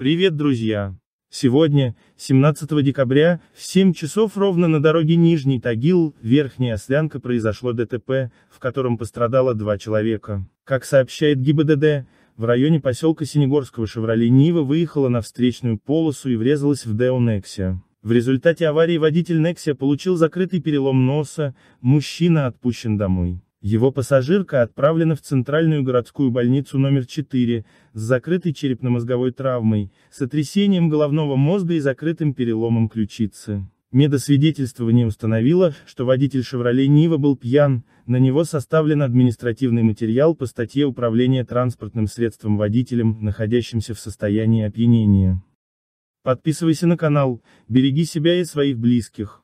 Привет, друзья! Сегодня, 17 декабря, в 7 часов ровно на дороге Нижний Тагил, Верхняя Ослянка произошло ДТП, в котором пострадало два человека. Как сообщает ГИБДД, в районе поселка Синегорского «Шевроле Нива» выехала на встречную полосу и врезалась в Део Нексия. В результате аварии водитель Нексия получил закрытый перелом носа, мужчина отпущен домой. Его пассажирка отправлена в Центральную городскую больницу номер 4 с закрытой черепно-мозговой травмой, сотрясением головного мозга и закрытым переломом ключицы. Медосвидетельствование установило, что водитель «Шевроле Нива» был пьян, на него составлен административный материал по статье управления транспортным средством водителем, находящимся в состоянии опьянения. Подписывайся на канал, береги себя и своих близких.